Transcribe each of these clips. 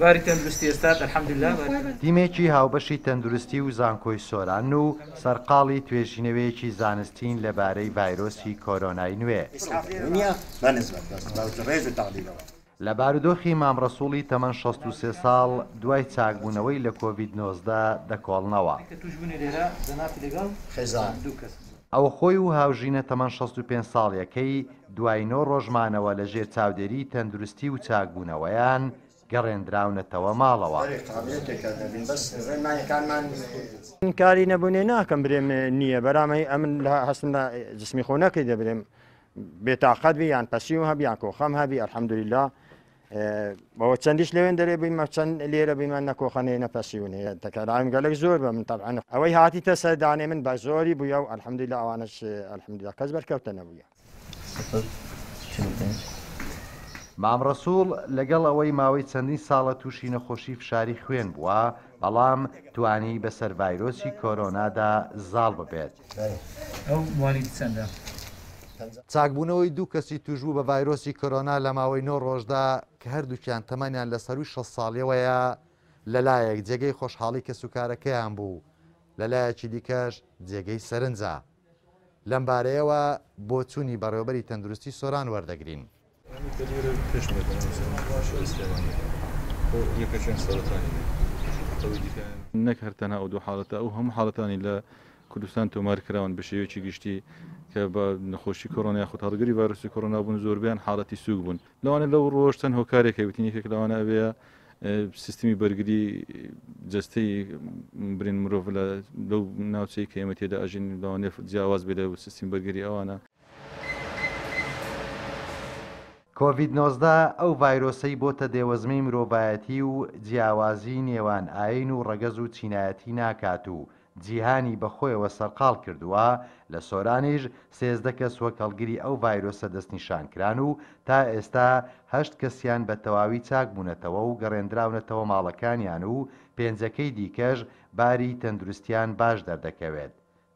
باری تەندروستی ئێستا ئەلحەمدلله دیمێکی هاوبەشی تەندروستی و زانکۆی سۆران و سەرقاڵی توێژینەوەیەکی زانستین لەبارەی ڤایرۆسی کۆرۆنای نوێ لە بارودۆخی مامڕسوڵی تەمەەن 63 ساڵ دوای چاکبوونەوەی لە کۆVید 19 دەکۆڵنەوە خێزان دوو کەس. ئەو خۆی و هاوژینە تەمەەن 65 ساڵیەکەی دوای نۆ ڕۆژمانەوە لە ژێر چاودێری تەندروستی و چاکبوونەوەیان گەڕێنراونەتەوە ماڵەوە کاری نەبوونێ ناکەم برێم نییە بەرامەی ئەمن لە هەستم جسمی خۆنەکەی دەبرێم بێتاقەت بی یان پەسی و هەبیان کۆخەم هەبی ئەلحەمدوریلا بەوە چەندیش لەوێن دەرێ بوویمە چەند لێرە بیمان نەکۆخەنێ نەپەسیون هەیە تەکەرایم گەلک زۆر بە من تەعاەن ئەوەی هاتی تەسەدانێ من بە زۆری بووە و ئەلحەمدوریلا ئەوانش ئەلحەمدوریلا کەس بەرکەوتە نەبووە. مامڕسوول لەگەڵ ئەوەی ماوەی چەندین ساڵە تووشی نەخۆشی فشاری خوێن بووە بەڵام توانی بەسەر ڤایرۆسی کۆرۆنادا زاڵ ببێت ئەو وانی چەندە. چاکبوونەوەی دوو کەسی توژبوو بە ڤایرۆسی کۆرۆنا لە ماوەی نۆ ڕۆژدا کە هەردووکیان تەمانیان لە سەروی ش ساڵیەوەیە لەلایەک جێگەی خۆشحاڵی کە سوکارەکەیان بوو لەلایەکی دیکەش جێگەی سەرنجە لەم بارەیەوە بۆ چووی بەڕێوبەری تەندروستی سۆران وەردەگرین. نەک هەرتەنا ئەو دوو حالڵەتە ئەو هەموو حالڵەتانی لە کوردستان تۆمارکراون بە شێوەیەکی گشتی کە بە نەخۆشی کۆرۆنیا خۆ هەڵگەری ڤایرۆسی کۆرۆنا بوون زۆربیان حاڵەتی سوک بوون لەوانە لەو ڕۆژ چەند هۆکارێکی وتینیکێک لەوانە ئەوەیە سیستمی بەرگری جستەی برین مرۆڤ لە لەو ناوچەی کە ئێمە تێدا ئەژین لەوانێ جیاواز بێت لە سیستم بەرگری ئەوانە کۆVید-19 ئەو ڤایرۆسەی بۆتە دێوەزمی مرۆڤایەتی و جیاوازی نێوان ئاین و ڕەگەز و چینایەتی ناکات و جیهانی بەخۆیەوە سەرقال کردووە لە سۆرانیش سێزدە کەس وەکەڵگیری ئەو ڤایرۆسە دەستنیشانکران و تا ئێستا هەشت کەسیان بە تەواوی چاک بوونەتەوە و گەڕێنراونەتەوە ماڵەکانیان و پێنجەکەی دیکەش باری تەندروستیان باش دەردەکەوێت.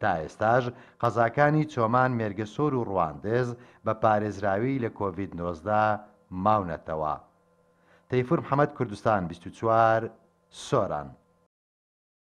تا ئێستاژ قەزاکانی چۆمان مێرگەسۆر و ڕواندز بە پارێزراوی لە کۆVید 19 ماونەتەوە. تەیفور محەممەد کوردستان 24 سۆران.